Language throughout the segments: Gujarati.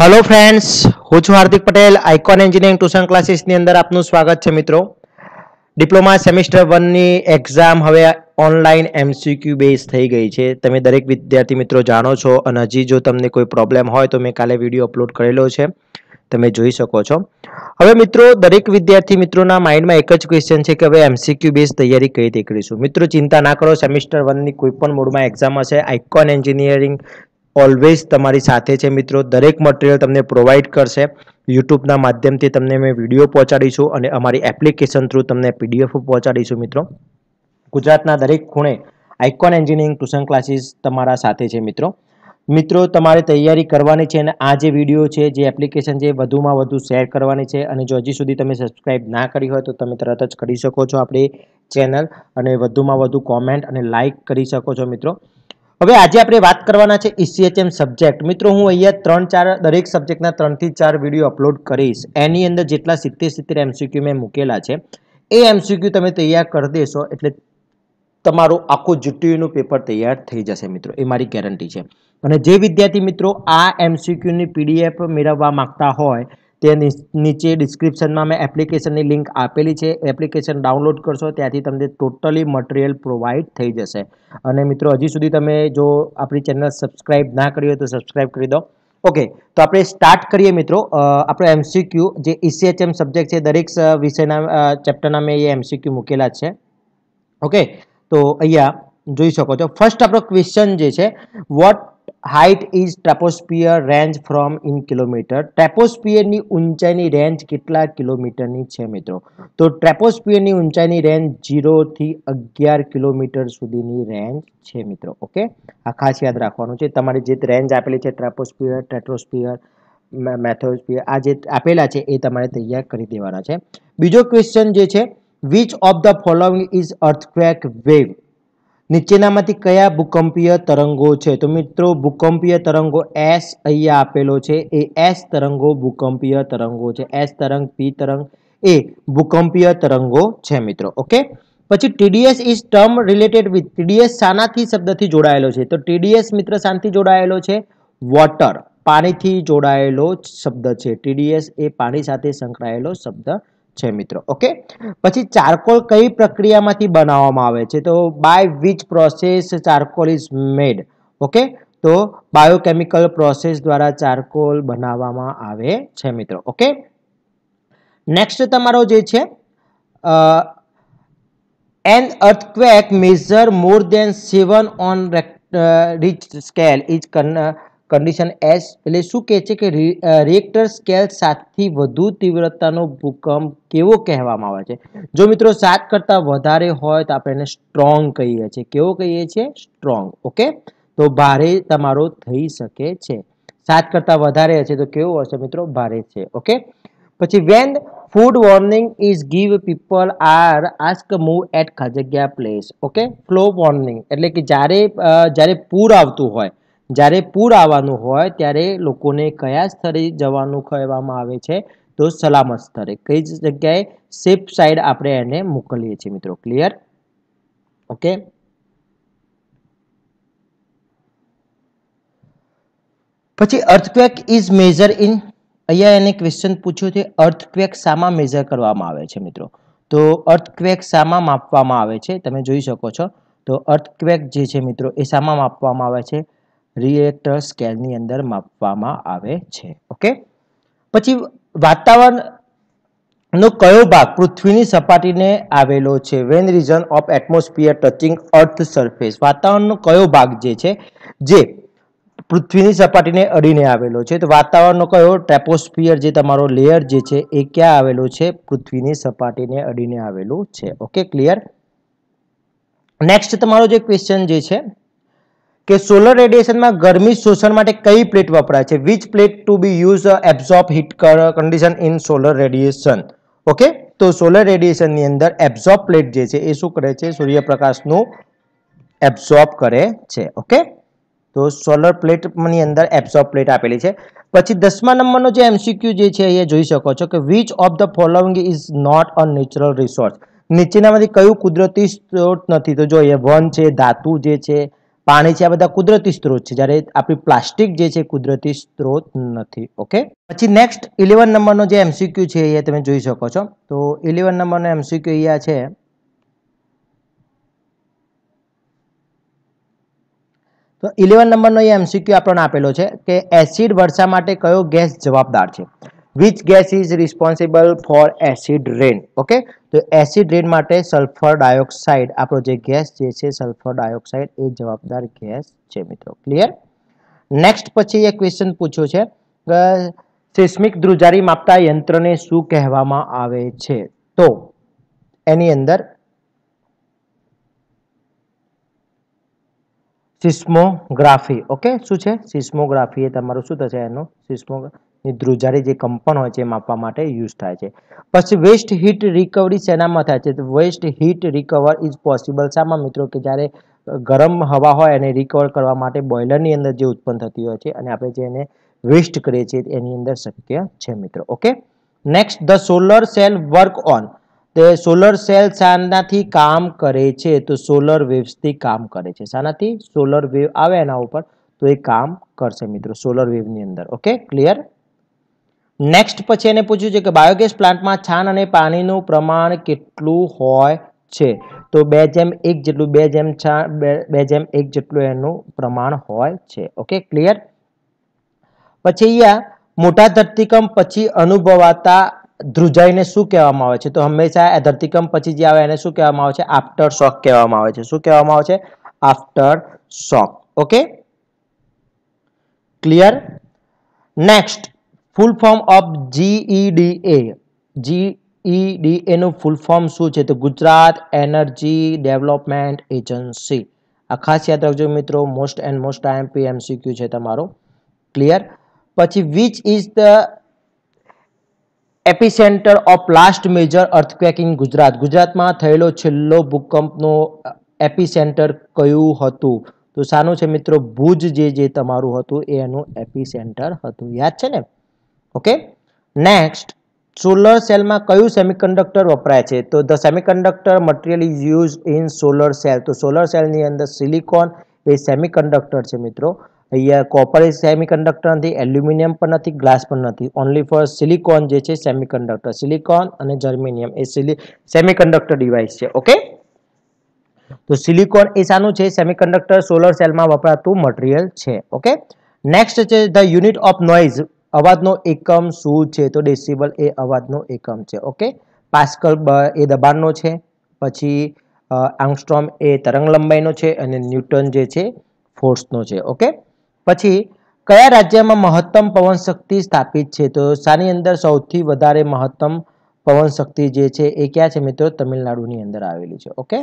હેલો ફ્રેન્ડ્સ હું છું Hardik Patel Icon engineering tuition ક્લાસીસની અંદર આપનું સ્વાગત છે મિત્રો ડિપ્લોમા સેમિસ્ટર વનની એક્ઝામ હવે ઓનલાઈન એમસીક્યુ બેઝ થઈ ગઈ છે તમે દરેક વિદ્યાર્થી મિત્રો જાણો છો અને હજી જો તમને કોઈ પ્રોબ્લેમ હોય તો મેં કાલે વિડીયો અપલોડ કરેલો છે તમે જોઈ શકો છો હવે મિત્રો દરેક વિદ્યાર્થી મિત્રોના માઇન્ડમાં એક જ ક્વેશ્ચન છે કે હવે એમસીક્યુ બેઝ તૈયારી કઈ રીતે કરીશું મિત્રો ચિંતા ના કરો સેમિસ્ટર વનની કોઈ પણ મોડમાં એક્ઝામ હશે આઇકોન એન્જિનિયરિંગ ઓલવેઝ તમારી સાથે છે મિત્રો દરેક મટીરિયલ તમને પ્રોવાઈડ કરશે યુટ્યુબના માધ્યમથી તમને મેં વિડીયો પહોંચાડીશું અને અમારી એપ્લિકેશન થ્રુ તમને પીડીએફ પહોંચાડીશું મિત્રો ગુજરાતના દરેક ખૂણે આઇકોન એન્જિનિયરિંગ ટ્યુશન ક્લાસીસ તમારા સાથે છે મિત્રો મિત્રો તમારે તૈયારી કરવાની છે અને આ જે વિડીયો છે જે એપ્લિકેશન છે વધુમાં વધુ શેર કરવાની છે અને જો હજી સુધી તમે સબસ્ક્રાઇબ ના કરી હોય તો તમે તરત જ કરી શકો છો આપણી ચેનલ અને વધુમાં વધુ કોમેન્ટ અને લાઇક કરી શકો છો મિત્રો હવે આજે આપણે વાત કરવાના છે ઈસીએચએમ e સબ્જેક્ટ મિત્રો હું અહીંયા ત્રણ ચાર દરેક સબ્જેક્ટના ત્રણથી ચાર વિડીયો અપલોડ કરીશ એની અંદર જેટલા સિત્તેર સિત્તેર એમસીક્યુ મેં મૂકેલા છે એ એમસીક્યુ તમે તૈયાર કરી દેશો એટલે તમારું આખું જીટીયુનું પેપર તૈયાર થઈ જશે મિત્રો એ મારી ગેરંટી છે અને જે વિદ્યાર્થી મિત્રો આ એમસીક્યુની પીડીએફ મેળવવા માગતા હોય તે નીચે ડિસ્ક્રિપ્શનમાં મેં એપ્લિકેશનની લિંક આપેલી છે એપ્લિકેશન ડાઉનલોડ કરશો ત્યાંથી તમને ટોટલી મટીરિયલ પ્રોવાઈડ થઈ જશે અને મિત્રો હજી સુધી તમે જો આપણી ચેનલ સબસ્ક્રાઈબ ના કરી હોય તો સબસ્ક્રાઈબ કરી દો ઓકે તો આપણે સ્ટાર્ટ કરીએ મિત્રો આપણો એમસીક્યુ જે ઈસીએચએમ e સબ્જેક્ટ છે દરેક વિષયના ચેપ્ટરના મેં એ એમસીક્યુ મૂકેલા છે ઓકે તો અહીંયા જોઈ શકો છો ફર્સ્ટ આપણો ક્વેશ્ચન જે છે what height is troposphere range from in kilometre ટ્રેપોસ્પિયરની ઊંચાઈની રેન્જ કેટલા કિલોમીટરની છે મિત્રો તો ટ્રેપોસ્પિયરની ઊંચાઈની રેન્જ ઝીરોથી અગિયાર કિલોમીટર સુધીની રેન્જ છે મિત્રો ઓકે આ ખાસ યાદ રાખવાનું છે તમારી જે રેન્જ આપેલી છે ટ્રેપોસ્પિયર ટ્રેટ્રોસ્પિયર મેથોસ્પિયર આ જે આપેલા છે એ તમારે તૈયાર કરી દેવાના છે બીજો ક્વેશ્ચન જે છે which of the following is earthquake wave નીચેનામાંથી કયા ભૂકંપીય તરંગો છે તો મિત્રો ભૂકંપીય તરંગો એસ અહીંયા આપેલો છે એ એસ તરંગો ભૂકંપીય તરંગો છે એસ તરંગ પી તરંગ એ ભૂકંપીય તરંગો છે મિત્રો ઓકે પછી TDS is term related with TDS શાનાથી શબ્દથી જોડાયેલો છે તો ટીડીએસ મિત્ર શાનથી જોડાયેલો છે વોટર પાણીથી જોડાયેલો શબ્દ છે ટીડીએસ એ પાણી સાથે સંકળાયેલો શબ્દ છે મિત્રો ઓકે પછી ચારકોલ કઈ પ્રક્રિયામાંથી બનાવવામાં આવે છે તો by which process charcoal is made okay તો બાયોકેમિકલ પ્રોસેસ દ્વારા ચારકોલ બનાવવામાં આવે છે મિત્રો ઓકે નેક્સ્ટ તમારો જે છે an earthquake measure more than seven on Richter scale is condition as એટલે શું કહે છે કે રિએક્ટર સ્કેલ સાતથી વધુ તીવ્રતાનો ભૂકંપ કેવો કહેવામાં આવે છે જો મિત્રો સાત કરતાં વધારે હોય તો આપણે એને સ્ટ્રોંગ કહીએ છીએ કેવો કહીએ છીએ સ્ટ્રોંગ ઓકે તો ભારે તમારો થઈ શકે છે સાત કરતાં વધારે હશે તો કેવો હશે મિત્રો ભારે છે ઓકે પછી when flood warning is give people are ask move at ખજગ્યા પ્લેસ ઓકે ફ્લો વોર્નિંગ એટલે કે જ્યારે જ્યારે પૂર આવતું હોય જ્યારે પૂર આવવાનું હોય ત્યારે લોકોને કયા સ્થળે જવાનું કહેવામાં આવે છે તો સલામત સ્થળે કઈ જગ્યાએ સેફ સાઈડ આપણે એને મોકલીએ છીએ મિત્રો ક્લિયર ઓકે પછી અર્થક્વેક ઇઝ મેજર ઇન અહીંયા એને ક્વેશ્ચન પૂછ્યું છે અર્થક્વેક શામાં મેજર કરવામાં આવે છે મિત્રો તો અર્થક્વેક શામાં માપવામાં આવે છે તમે જોઈ શકો છો તો અર્થક્વેક જે છે મિત્રો એ શામાં માપવામાં આવે છે રિએક્ટર સ્કેલની અંદર માપવામાં આવે છે ઓકે પછી વાતાવરણ નો કયો ભાગ પૃથ્વીની સપાટીને આવેલો છે when region of atmosphere touching earth surface વાતાવરણનો કયો ભાગ જે છે જે પૃથ્વીની સપાટીને અડીને આવેલો છે તો વાતાવરણનો કયો ટ્રેપોસ્ફિયર જે તમારો લેયર જે છે એ ક્યાં આવેલો છે પૃથ્વીની સપાટીને અડીને આવેલું છે ઓકે ક્લિયર નેક્સ્ટ તમારો જે ક્વેશ્ચન જે છે કે સોલર રેડિયેશનમાં ગરમી શોષણ માટે કઈ પ્લેટ વપરાય છે which plate to be use absorb heat condition in solar radiation okay તો સોલર રેડિયેશનની અંદર એબ્ઝોર્બ પ્લેટ જે છે એ શું કરે છે સૂર્યપ્રકાશનું એબ્ઝોર્બ કરે છે ઓકે તો સોલર પ્લેટની અંદર એબ્ઝોર્બ પ્લેટ આપેલી છે પછી દસમા નંબરનો જે એમસીક્યુ જે છે એ જોઈ શકો છો કે which of the following is not a natural resource નીચેનામાંથી કયું કુદરતી સ્ત્રોત નથી તો જો એ વન છે ધાતુ જે છે પાણી છે આ બધા કુદરતી સ્ત્રોત છે જ્યારે આપણી પ્લાસ્ટિક જે છે કુદરતી સ્ત્રોત નથી ઓકે પછી નેક્સ્ટ ઇલેવન નંબરનો જે એમસીક્યુ છે એ તમે જોઈ શકો છો તો ઇલેવન નંબરનો એમસીક્યુ અહીંયા છે તો ઇલેવન નંબરનો એ એમસીક્યુ આપણને આપેલો છે કે એસિડ વર્ષા માટે કયો ગેસ જવાબદાર છે which gas is responsible for acid rain okay તો એસિડ રેન માટે સલ્ફર ડાયોક્સાઇડ આપણો જે ગેસ જે છે સલ્ફર ડાયોક્સાઇડ એ જવાબદાર ગેસ છે મિત્રો ક્લિયર નેક્સ્ટ પછી એ ક્વેશ્ચન પૂછ્યો છે સિસ્મિક ધ્રુજારી માપતા યંત્રને શું કહેવામાં આવે છે તો એની અંદર સિસ્મોગ્રાફી ઓકે શું છે સિસ્મોગ્રાફી એ તમારું શું થશે એનું સિસ્મો ની ધ્રુજારી જે કંપન હોય છે એ માપવા માટે યુઝ થાય છે પછી વેસ્ટ હીટ રિકવરી શેનામાં થાય છે તો waste heat recover is possible શામાં મિત્રો કે જ્યારે ગરમ હવા હોય એને રિકવર કરવા માટે બોઇલરની અંદર જે ઉત્પન્ન થતી હોય છે અને આપણે જે એને વેસ્ટ કરીએ છીએ એની અંદર શક્ય છે મિત્રો okay next the solar cell work on તે સોલર સેલ શાનાથી કામ કરે છે તો સોલર વેવ્સથી કામ કરે છે શાનાથી સોલર વેવ આવે એના ઉપર તો એ કામ કરશે મિત્રો સોલર વેવની અંદર ઓકે ક્લિયર નેક્સ્ટ પછી એને પૂછ્યું છે કે બાયોગેસ પ્લાન્ટમાં છાણ અને પાણીનું પ્રમાણ કેટલું હોય છે તો બે જેમ એક જેટલું બે જેમ છાણ બે જેમ એક જેટલું એનું પ્રમાણ હોય છે ઓકે ક્લિયર પછી અહીંયા મોટા ધરતીકંપ પછી અનુભવાતા ધ્રુજાઈને શું કહેવામાં આવે છે તો હંમેશા આ ધરતીકંપ પછી જે આવે એને શું કહેવામાં આવે છે આફ્ટર શોક કહેવામાં આવે છે શું કહેવામાં આવે છે after shock okay clear next full form of એ જીઈડીએ એનું ફૂલ ફોર્મ શું છે તો ગુજરાત એનર્જી ડેવલપમેન્ટ એજન્સી આ ખાસ યાદ રાખજો મિત્રો most and most IMP MCQ છે તમારો ક્લિયર પછી which is the epicentre of last major earthquake in Gujarat ગુજરાતમાં થયેલો છેલ્લો ભૂકંપનો એપીસેન્ટર કયું હતું તો શાનું છે મિત્રો ભુજ જે જે તમારું હતું એ એનું એપીસેન્ટર હતું યાદ છે ને ઓકે નેક્સ્ટ સોલર સેલમાં કયું સેમિકન્ડક્ટર વપરાય છે તો the semiconductor material is use in solar cell તો સોલર સેલની અંદર સિલિકોન એ સેમિકન્ડક્ટર છે મિત્રો અહીંયા કોપર એ સેમિકન્ડક્ટર નથી એલ્યુમિનિયમ પણ નથી ગ્લાસ પણ નથી ઓનલી ફોર સિલિકોન જે છે સેમિકન્ડક્ટર સિલિકોન અને જર્મેનિયમ એ સિલી સેમિકન્ડક્ટર ડિવાઇસ છે ઓકે તો સિલિકોન એ શાનું છે સેમિકન્ડક્ટર સોલર સેલમાં વપરાતું મટીરિયલ છે ઓકે નેક્સ્ટ છે ધ યુનિટ ઓફ નોઇઝ અવાજનો એકમ શું છે તો ડેસિબલ એ અવાજનો એકમ છે ઓકે પાસ્કલ એ દબાણનો છે પછી આંગસ્ટ્રોમ એ તરંગ લંબાઈનો છે અને ન્યૂટન જે છે ફોર્સનો છે ઓકે પછી કયા રાજ્યમાં મહત્તમ પવન શક્તિ સ્થાપિત છે તો શાની અંદર સૌથી વધારે મહત્તમ પવન શક્તિ જે છે એ ક્યાં છે મિત્રો તમિલનાડુની અંદર આવેલી છે ઓકે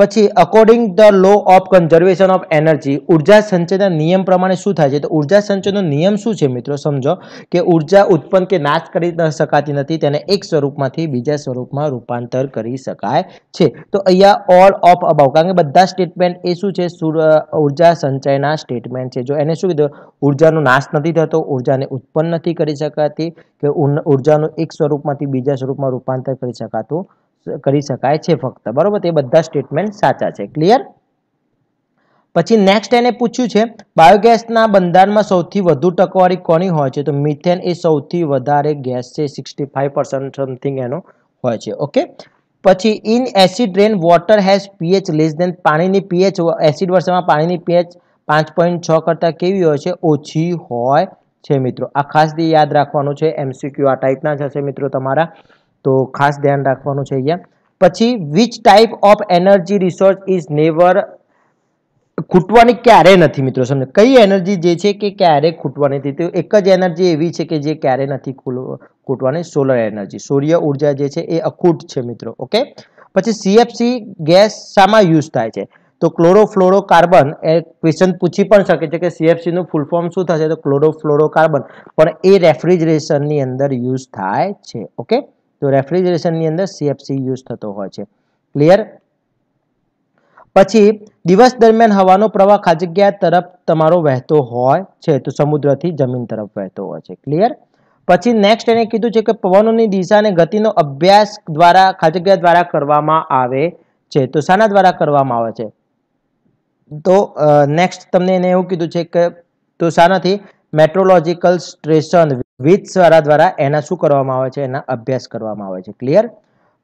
પછી according the law of conservation of energy ઉર્જા સંચયના નિયમ પ્રમાણે શું થાય છે તો ઉર્જા સંચયનો નિયમ શું છે મિત્રો સમજો કે ઉર્જા ઉત્પન્ન કે નાશ કરી શકાતી નથી તેને એક સ્વરૂપમાંથી બીજા સ્વરૂપમાં રૂપાંતર કરી શકાય છે તો અહીંયા ઓલ ઓફ અબાવ કારણ કે બધા સ્ટેટમેન્ટ એ શું છે ઉર્જા સંચયના સ્ટેટમેન્ટ છે જો એને શું કીધું ઉર્જાનો નાશ નથી થતો ઉર્જાને ઉત્પન્ન નથી કરી શકાતી કે ઉર્જાનું એક સ્વરૂપમાંથી બીજા સ્વરૂપમાં રૂપાંતર કરી શકાતું કરી શકાય છે ફક્ત બરોબર તે બધા સ્ટેટમેન્ટ સાચા છે ક્લિયર પછી નેક્સ્ટ એને પૂછ્યું છે બાયોગેસના બંધારણમાં સૌથી વધુ ટકવારી કોની હોય છે તો મિથેન એ સૌથી વધારે ગેસ છે સિક્સટી ફાઈવ પર્સન્ટ સમથિંગ એનો હોય છે ઓકે પછી in acid rain water has pH less than પાણીની પીએચ એસિડ વર્ષમાં પાણીની પીએચ પાંચ પોઈન્ટ છ કરતાં કેવી હોય છે ઓછી હોય છે મિત્રો આ ખાસ યાદ રાખવાનું છે એમસીક્યુ આ ટાઈપના જ જશે મિત્રો તમારા તો ખાસ ધ્યાન રાખવાનું છે અહીંયા પછી which type of energy resource is never ખૂટવાની ક્યારે નથી મિત્રો સમજો કઈ એનર્જી જે છે કે ક્યારે ખૂટવાની નથી તો એક જ એનર્જી એવી છે કે જે ક્યારે નથી ખૂટવાની સોલર એનર્જી સૂર્ય ઉર્જા જે છે એ અખૂટ છે મિત્રો ઓકે પછી સીએફસી ગેસ શામાં યુઝ થાય છે તો ક્લોરોફ્લોરોકાર્બન એ ક્વેશ્ચન પૂછી પણ શકે છે કે સીએફસીનું ફૂલ ફોર્મ શું થશે તો ક્લોરોફ્લોરોકાર્બન પણ એ રેફ્રિજરેશનની અંદર યુઝ થાય છે ઓકે તો રેફ્રિજરેશનની અંદર સીએફસી યુઝ થતો હોય છે ક્લિયર પછી દિવસ દરમિયાન હવાનો પ્રવાહ ખાજગ્યા તરફ તમારો વહેતો હોય છે તો સમુદ્રથી જમીન તરફ વહેતો હોય છે ક્લિયર પછી નેક્સ્ટ એને કીધું છે કે પવનોની દિશા અને ગતિનો અભ્યાસ દ્વારા ખાજગ્યા દ્વારા કરવામાં આવે છે તો શાના દ્વારા કરવામાં આવે છે તો નેક્સ્ટ તમને એને એવું કીધું છે કે તો શાનાથી મેટ્રોલોજીકલ સ્ટેશન વીજ સારા દ્વારા એના શું કરવામાં આવે છે એના અભ્યાસ કરવામાં આવે છે ક્લિયર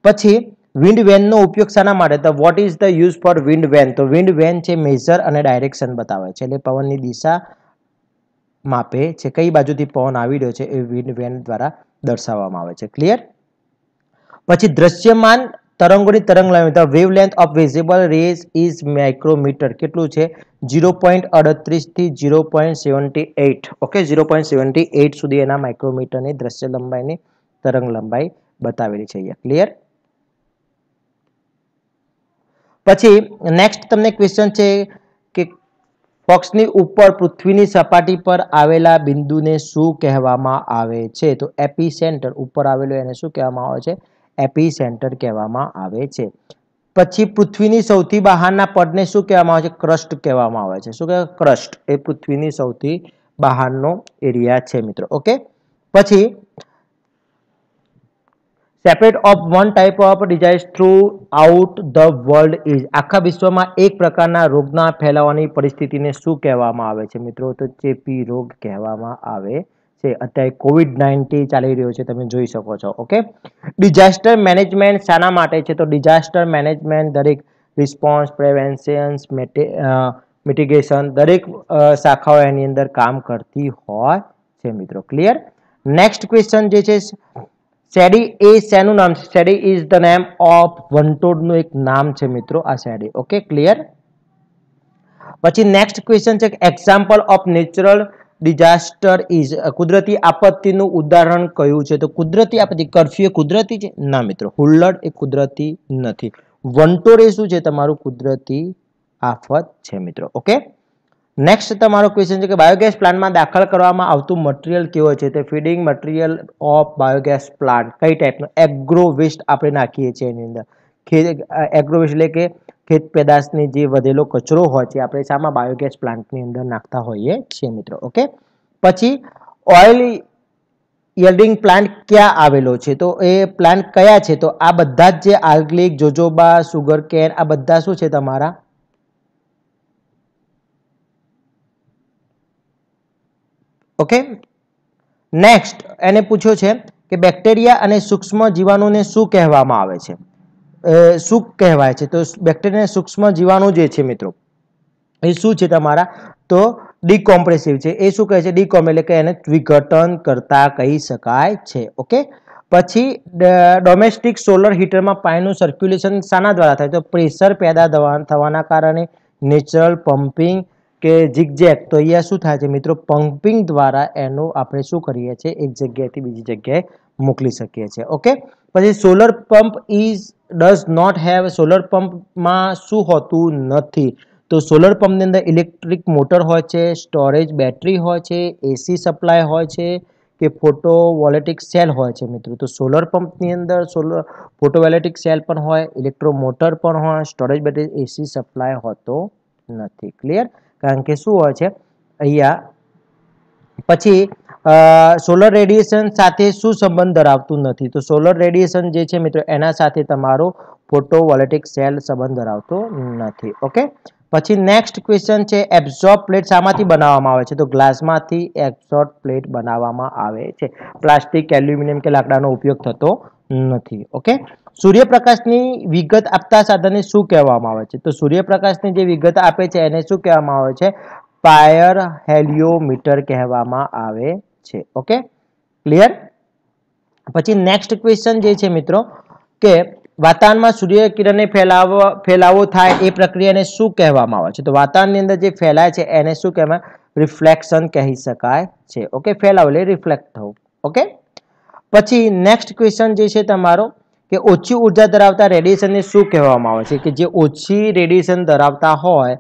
પછી વિન્ડ વેનનો ઉપયોગ શાના માટે તો what is the use for wind vane તો વિન્ડ વેન છે મેઝર અને ડાયરેક્શન બતાવે છે એટલે પવનની દિશા માપે છે કઈ બાજુથી પવન આવી રહ્યો છે એ વિન્ડ વેન દ્વારા દર્શાવવામાં આવે છે ક્લિયર પછી દ્રશ્યમાન તરંગોની તરંગ તરંગલંબાઈ the length of visible rays is micrometre કેટલું છે ઝીરો પોઈન્ટ થી zero point seventy eight okay zero point seventy eight સુધી એના માઇક્રોમીટરની દ્રશ્ય લંબાઈની તરંગ લંબાઈ બતાવેલી છે અહીંયા ક્લિયર પછી નેક્સ્ટ તમને ક્વેશ્ચન છે કે બોક્સની ઉપર પૃથ્વીની સપાટી પર આવેલા બિંદુને શું કહેવામાં આવે છે તો એપી સેન્ટર ઉપર આવેલું એને શું કહેવામાં આવે છે એપી સેન્ટર કહેવામાં આવે છે પછી પૃથ્વીની સૌથી બહારના પડને શું કહેવામાં આવે છે ક્રસ્ટ કહેવામાં આવે છે શું કહેવાય ક્રસ્ટ એ પૃથ્વીની સૌથી બહારનો એરિયા છે મિત્રો ઓકે પછી separate of one type of disease throughout the world is આખા વિશ્વમાં એક પ્રકારના રોગના ફેલાવાની પરિસ્થિતિને શું કહેવામાં આવે છે મિત્રો તો ચેપી રોગ કહેવામાં આવે છે છે અત્યારે કોવિડ નાઇન્ટીન ચાલી રહ્યો છે તમે જોઈ શકો છો ઓકે ડિઝાસ્ટર મેનેજમેન્ટ શાના માટે છે તો ડિઝાસ્ટર મેનેજમેન્ટ દરેક રિસ્પોન્સ પ્રિવેન્શન્સ મિટિગેશન દરેક શાખાઓ એની અંદર કામ કરતી હોય છે મિત્રો ક્લિયર નેક્સ્ટ ક્વેશ્ચન જે છે શેડી એ શેનું નામ છે શેડી ઇઝ ધ નેમ ઓફ વનટોડનું એક નામ છે મિત્રો આ શેડી ઓકે ક્લિયર પછી નેક્સ્ટ ક્વેશ્ચન છે example of natural disaster is કુદરતી આપત્તિનું ઉદાહરણ કયું છે તો કુદરતી આપત્તિ કરફ્યુ એ કુદરતી છે ના મિત્રો હુલ્લડ એ કુદરતી નથી વંટોરે શું છે તમારું કુદરતી આફત છે મિત્રો ઓકે નેક્સ્ટ તમારો ક્વેશ્ચન છે કે બાયોગેસ પ્લાન્ટમાં દાખલ કરવામાં આવતું મટીરિયલ કેવો છે તે feeding material of biogas plant કઈ ટાઈપનો એગ્રો વેસ્ટ આપણે નાખીએ છીએ એની અંદર એગ્રો વેસ્ટ એટલે કે ખેત પેદાશની જે વધેલો કચરો હોય છે આપણે શામાં બાયોગેસ પ્લાન્ટની અંદર નાખતા હોઈએ છીએ મિત્રો ઓકે પછી ઓઇલ યલ્ડિંગ પ્લાન્ટ ક્યાં આવેલો છે તો એ પ્લાન્ટ કયા છે તો આ બધા જ જે આર્ગલિક જોજોબા સુગર કેન આ બધા શું છે તમારા ઓકે નેક્સ્ટ એને પૂછ્યો છે કે બેક્ટેરિયા અને સૂક્ષ્મ જીવાણુને શું કહેવામાં આવે છે સૂક કહેવાય છે તો બેક્ટેરિયા સૂક્ષ્મ જીવાણુ જે છે મિત્રો એ શું છે તમારા તો ડીકોમ્પ્રેસિવ છે એ શું કહે છે ડીકોમ એટલે કે એને વિઘટન કરતા કહી શકાય છે ઓકે પછી ડોમેસ્ટિક સોલર હીટરમાં પાણીનું સર્ક્યુલેશન શાના દ્વારા થાય તો પ્રેશર પેદા થવાના કારણે નેચરલ પમ્પિંગ કે ઝિગઝેક તો અહીંયા શું થાય છે મિત્રો પમ્પિંગ દ્વારા એનું આપણે શું કરીએ છીએ એક જગ્યાએથી બીજી જગ્યાએ મોકલી શકીએ છીએ ઓકે પછી solar pump is does not have solar પંપમાં શું હોતું નથી તો સોલર પંપની અંદર ઇલેક્ટ્રિક મોટર હોય છે સ્ટોરેજ બેટરી હોય છે એસી સપ્લાય હોય છે કે ફોટો વોલેટિક સેલ હોય છે મિત્રો તો સોલર પંપની અંદર સોલર ફોટોવેલેટિક સેલ પણ હોય ઇલેક્ટ્રો મોટર પણ હોય સ્ટોરેજ બેટરી એસી સપ્લાય હોતો નથી ક્લિયર કારણ કે શું હોય છે અહીંયા પછી સોલર રેડિયેશન સાથે શું સંબંધ ધરાવતું નથી તો સોલર રેડિયેશન જે છે મિત્રો એના સાથે તમારો ફોટોવોલેટિક સેલ સંબંધ ધરાવતો નથી ઓકે પછી નેક્સ્ટ ક્વેશ્ચન છે એબ્ઝોર્બ પ્લેટ શામાંથી બનાવવામાં આવે છે તો ગ્લાસમાંથી એબ્ઝોર્બ પ્લેટ બનાવવામાં આવે છે પ્લાસ્ટિક એલ્યુમિનિયમ કે લાકડાનો ઉપયોગ થતો નથી ઓકે સૂર્યપ્રકાશની વિગત આપતા સાધનને શું કહેવામાં આવે છે તો સૂર્યપ્રકાશની જે વિગત આપે છે એને શું કહેવામાં આવે છે પાયર હેલિયોમીટર કહેવામાં આવે છે ઓકે ક્લિયર પછી નેક્સ્ટ ક્વેશ્ચન જે છે મિત્રો કે વાતાવરણમાં સૂર્યકિરણને ફેલાવો ફેલાવો થાય એ પ્રક્રિયાને શું કહેવામાં આવે છે તો વાતાવરણની અંદર જે ફેલાય છે એને શું કહેવાય રિફ્લેક્શન કહી શકાય છે ઓકે ફેલાવો એટલે રિફ્લેક્ટ થવું ઓકે પછી નેક્સ્ટ ક્વેશ્ચન જે છે તમારો કે ઓછી ઉર્જા ધરાવતા રેડિયેશનને શું કહેવામાં આવે છે કે જે ઓછી રેડિયેશન ધરાવતા હોય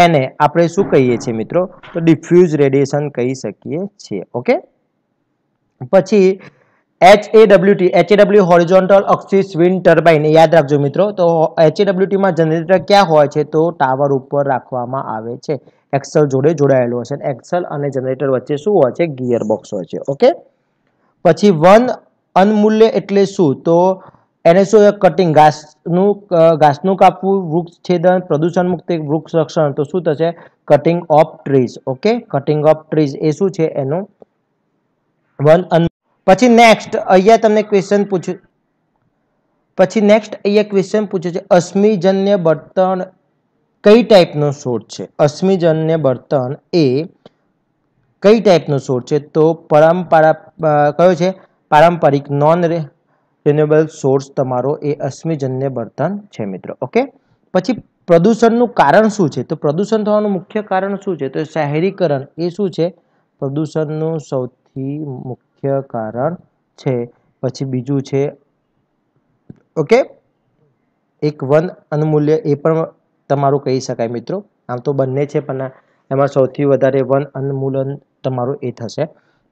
એને આપણે શું કહીએ છીએ મિત્રો તો ડિફ્યુઝ રેડિયેશન કહી શકીએ છીએ ઓકે પછી H A WT HAW horizontal axis wind turbine યાદ રાખજો મિત્રો તો એચએડબલ્યુટીમાં જનરેટર ક્યાં હોય છે તો ટાવર ઉપર રાખવામાં આવે છે એક્સલ જોડે જોડાયેલું હશે એક્સલ અને જનરેટર વચ્ચે શું હોય છે ગિયર બોક્સ હોય છે ઓકે પછી વન અનમૂલ્ય એટલે શું તો એનએસઓ એક કટિંગ ઘાસનું ઘાસનું કાપવું વૃક્ષ છેદન પ્રદૂષણ મુક્ત વૃક્ષ રક્ષણ તો શું થશે cutting of trees okay cutting of trees એ શું છે એનું વન પછી નેક્સ્ટ અહીંયા તમને ક્વેશ્ચન પૂછ્યું પછી નેક્સ્ટ અહીંયા ક્વેશ્ચન પૂછ્યું છે અશ્મિજન્ય બળતણ કઈ ટાઈપનો શોધ છે અશ્મિજન્ય બળતણ એ કઈ ટાઈપનો શોધ છે તો પરંપરા કયો છે પારંપરિક નોન રિન્યુએબલ સોર્સ તમારો એ અશ્મિજન્ય બળતણ છે મિત્રો ઓકે પછી પ્રદૂષણનું કારણ શું છે તો પ્રદૂષણ થવાનું મુખ્ય કારણ શું છે તો શહેરીકરણ એ શું છે પ્રદૂષણનું સૌથી મુખ્ય કારણ છે પછી બીજું છે ઓકે એક વન અનુમૂલ્ય એ પણ તમારું કહી શકાય મિત્રો આમ તો બંને છે પણ એમાં સૌથી વધારે વન અનુમૂલન તમારું એ થશે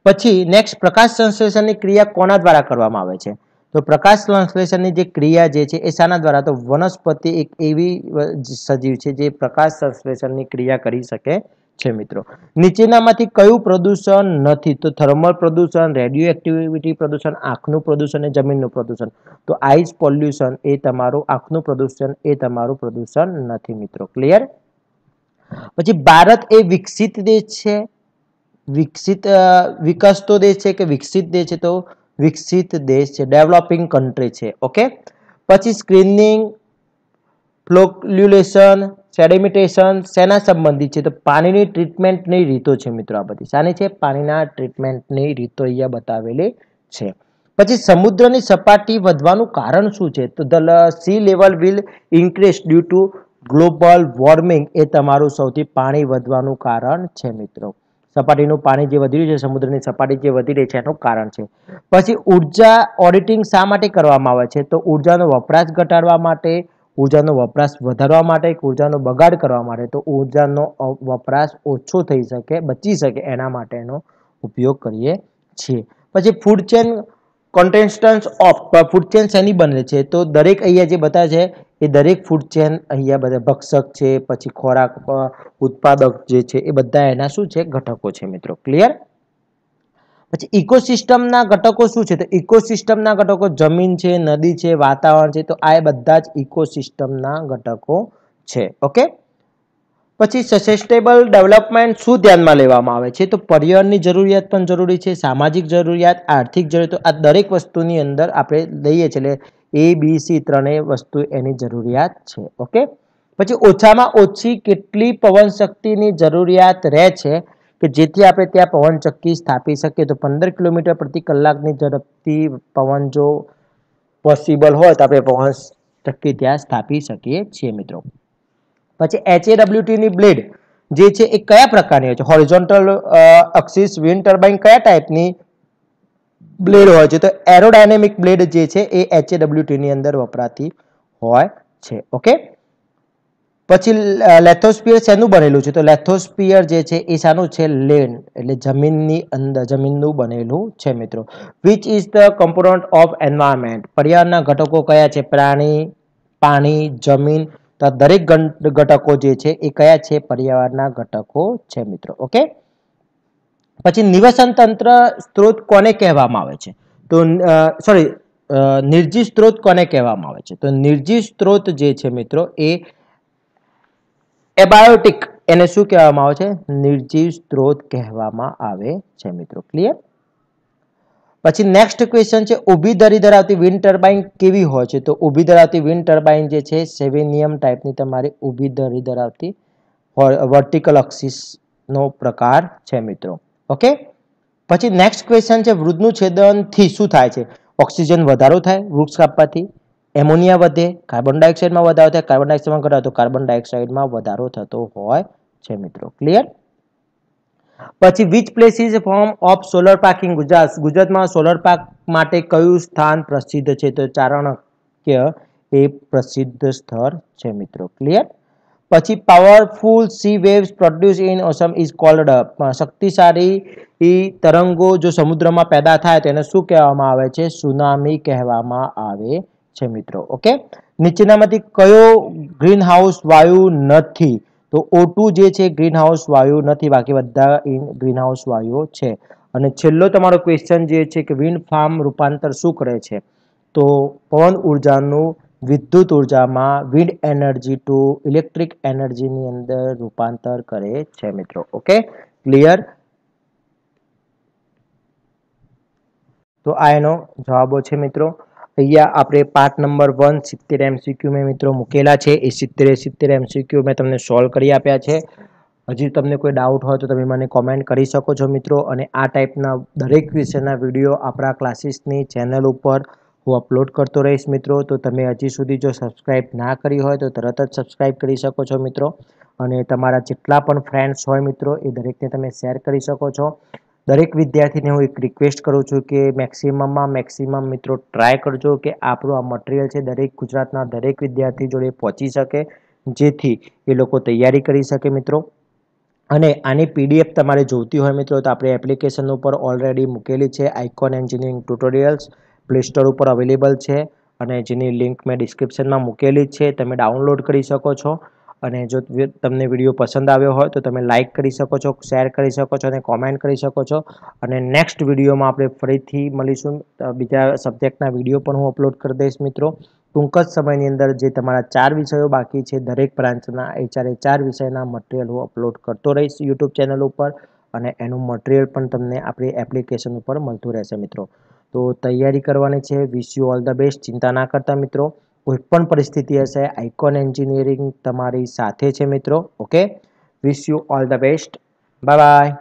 પછી નેક્સ્ટ પ્રકાશ સંશ્લેષણની ક્રિયા કોના દ્વારા કરવામાં આવે છે તો પ્રકાશ સંશ્લેષણની જે ક્રિયા જે છે એ શાના દ્વારા તો વનસ્પતિ એક એવી સજીવ છે જે પ્રકાશ સંશ્લેષણની ક્રિયા કરી શકે છે મિત્રો નીચેનામાંથી કયું પ્રદૂષણ નથી તો થર્મલ પ્રદૂષણ રેડિયો એક્ટિવિટી પ્રદૂષણ આંખનું પ્રદૂષણ અને જમીનનું પ્રદૂષણ તો આઈઝ પોલ્યુશન એ તમારું આંખનું પ્રદૂષણ એ તમારું પ્રદૂષણ નથી મિત્રો ક્લિયર પછી ભારત એ વિકસિત દેશ છે વિકસિત વિકસતો દેશ છે કે વિકસિત દેશ છે તો વિકસિત દેશ છે ડેવલપિંગ કન્ટ્રી છે ઓકે પછી સ્ક્રીનિંગ ફ્લોક્યુલેશન સેડિમિટેશન શેના સંબંધિત છે તો પાણીની ટ્રીટમેન્ટની રીતો છે મિત્રો આ બધી શાની છે પાણીના ટ્રીટમેન્ટની રીતો અહીંયા બતાવેલી છે પછી સમુદ્રની સપાટી વધવાનું કારણ શું છે તો the sea level will increase due to global warming એ તમારું સૌથી પાણી વધવાનું કારણ છે મિત્રો સપાટીનું પાણી જે વધી રહ્યું છે સમુદ્રની સપાટી જે વધી રહી છે એનું કારણ છે પછી ઉર્જા ઓડિટિંગ શા માટે કરવામાં આવે છે તો ઉર્જાનો વપરાશ ઘટાડવા માટે ઉર્જાનો વપરાશ વધારવા માટે ઉર્જાનો બગાડ કરવા માટે તો ઉર્જાનો વપરાશ ઓછો થઈ શકે બચી શકે એના માટેનો ઉપયોગ કરીએ છીએ પછી food chain constituents of food chain શેની બને છે તો દરેક અહીંયા જે બતાવે છે એ દરેક ફૂડ ચેન અહીંયા બધા ભક્ષક છે પછી ખોરાક ઉત્પાદક જે છે એ બધા એના શું છે ઘટકો છે મિત્રો ક્લિયર પછી ઇકોસિસ્ટમના ઘટકો શું છે તો ઇકોસિસ્ટમના ઘટકો જમીન છે નદી છે વાતાવરણ છે તો આ બધા જ ઇકોસિસ્ટમના ઘટકો છે ઓકે પછી સસેસ્ટેબલ ડેવલપમેન્ટ શું ધ્યાનમાં લેવામાં આવે છે તો પર્યાવરણની જરૂરિયાત પણ જરૂરી છે સામાજિક જરૂરિયાત આર્થિક જરૂરિયાત આ દરેક વસ્તુની અંદર આપણે લઈએ છીએ એટલે એ બી સી ત્રણેય વસ્તુ એની જરૂરિયાત છે ઓકે પછી ઓછામાં ઓછી કેટલી પવન શક્તિની જરૂરિયાત રહે છે કે જેથી આપણે ત્યાં પવનચક્કી સ્થાપી શકીએ તો પંદર કિલોમીટર પ્રતિ કલાકની ઝડપથી પવન જો પોસિબલ હોય તો આપણે પવન ચક્કી ત્યાં સ્થાપી શકીએ છીએ મિત્રો પછી એચએડબ્લ્યુટીની બ્લેડ જે છે એ કયા પ્રકારની હોય છે હોરિઝોન્ટલ અક્સિસ વિન્ડ ટર્બાઇન કયા ટાઈપની બ્લેડ હોય છે તો એરોડાયનેમિક બ્લેડ જે છે એ એચએડબ્લ્યુટીની અંદર વપરાતી હોય છે ઓકે પછી લેથોસ્પિયર શેનું બનેલું છે તો લેથોસ્પિયર જે છે એ શાનું છે લેન્ડ એટલે જમીનની અંદર જમીનનું બનેલું છે મિત્રો which is the component of environment પર્યાવરણના ઘટકો કયા છે પ્રાણી પાણી જમીન તો આ દરેક ઘટકો જે છે એ કયા છે પર્યાવરણના ઘટકો છે મિત્રો ઓકે પછી નિવસન તંત્ર સ્ત્રોત કોને કહેવામાં આવે છે તો સોરી નિર્જીવ સ્ત્રોત કોને કહેવામાં આવે છે તો નિર્જીવ સ્ત્રોત જે છે મિત્રો એ એબાયોટિક એને શું કહેવામાં આવે છે નિર્જીવ સ્ત્રોત કહેવામાં આવે છે મિત્રો ક્લિયર પછી નેક્સ્ટ ક્વેશ્ચન છે ઊભી દરી ધરાવતી વિન્ડ ટર્બાઇન કેવી હોય છે તો ઊભી ધરાવતી વિન્ડ ટર્બાઇન જે છે સેવેનિયમ ટાઈપની તમારી ઊભી દરી ધરાવતી વર્ટિકલ અક્સિસનો પ્રકાર છે મિત્રો ઓકે પછી નેક્સ્ટ ક્વેશ્ચન છે વૃદ્ધનું છેદનથી શું થાય છે ઓક્સિજન વધારો થાય વૃક્ષ કાપવાથી એમોનિયા વધે કાર્બન ડાયોક્સાઇડમાં વધારો થાય કાર્બન ડાયોક્સાઇડમાં ઘટાડો તો કાર્બન ડાયોક્સાઇડમાં વધારો થતો હોય છે મિત્રો ક્લિયર પછી which place is form of solar park in Gujarat ગુજરાતમાં સોલર પાર્ક માટે કયું સ્થાન પ્રસિદ્ધ છે તો ચારણક્ય એ પ્રસિદ્ધ સ્થળ છે મિત્રો ક્લિયર પછી powerful sea waves produce in ocean is called શક્તિશાળી તરંગો જો સમુદ્રમાં પેદા થાય તેને શું કહેવામાં આવે છે સુનામી કહેવામાં આવે છે મિત્રો ઓકે નીચેનામાંથી કયો ગ્રીન હાઉસ વાયુ નથી તો O2 જે છે ગ્રીનહાઉસ વાયુ નથી બાકી બધા ગ્રીનહાઉસ વાયુઓ છે અને છેલ્લો તમારો ક્વેશ્ચન જે છે કે વિન્ડ ફાર્મ રૂપાંતર શું કરે છે તો પવન ઉર્જાનું વિદ્યુત ઉર્જામાં વિન્ડ એનર્જી ટુ ઇલેક્ટ્રિક એનર્જીની અંદર રૂપાંતર કરે છે મિત્રો ઓકે ક્લિયર તો આ એનો જવાબો છે મિત્રો અહીંયા આપણે પાર્ટ નંબર વન સિત્તેર એમસીક્યુ મેં મિત્રો મૂકેલા છે એ સિત્તેરે સિત્તેર એમસીક્યુ મેં તમને સોલ્વ કરી આપ્યા છે હજી તમને કોઈ ડાઉટ હોય તો તમે મને કોમેન્ટ કરી શકો છો મિત્રો અને આ ટાઈપના દરેક વિષયના વિડીયો આપણા ક્લાસીસની ચેનલ ઉપર હું અપલોડ કરતો રહીશ મિત્રો તો તમે હજી સુધી જો સબસ્ક્રાઈબ ના કરી હોય તો તરત જ સબસ્ક્રાઈબ કરી શકો છો મિત્રો અને તમારા જેટલા પણ ફ્રેન્ડ્સ હોય મિત્રો એ દરેકને તમે શેર કરી શકો છો દરેક વિદ્યાર્થીને હું એક રિક્વેસ્ટ કરું છું કે મેક્સિમમમાં મેક્સિમમ મિત્રો ટ્રાય કરજો કે આપણું આ મટીરિયલ છે દરેક ગુજરાતના દરેક વિદ્યાર્થી જોડે પહોંચી શકે જેથી એ લોકો તૈયારી કરી શકે મિત્રો અને આની પીડીએફ તમારે જોઈતી હોય મિત્રો તો આપણી એપ્લિકેશન ઉપર ઓલરેડી મૂકેલી છે Icon engineering tutorials play store ઉપર અવેલેબલ છે અને જેની લિંક મેં ડિસ્ક્રિપ્શનમાં મૂકેલી છે તમે ડાઉનલોડ કરી શકો છો અને જો તમને વિડીયો પસંદ આવ્યો હોય તો તમે લાઇક કરી શકો છો શેર કરી શકો છો અને કોમેન્ટ કરી શકો છો અને નેક્સ્ટ વિડીયોમાં આપણે ફરીથી મળીશું બીજા સબ્જેક્ટના વિડીયો પણ હું અપલોડ કરી દઈશ મિત્રો ટૂંક જ સમયની અંદર જે તમારા ચાર વિષયો બાકી છે દરેક બ્રાન્ચના એ ચારે ચાર વિષયના મટીરિયલ હું અપલોડ કરતો રહીશ યુટ્યુબ ચેનલ ઉપર અને એનું મટીરિયલ પણ તમને આપણી એપ્લિકેશન ઉપર મળતું રહેશે મિત્રો તો તૈયારી કરવાની છે wish you all the best ચિંતા ના કરતા મિત્રો કોઈપણ પરિસ્થિતિ હશે આઇકોન એન્જિનિયરિંગ તમારી સાથે છે મિત્રો okay wish you all the best bye by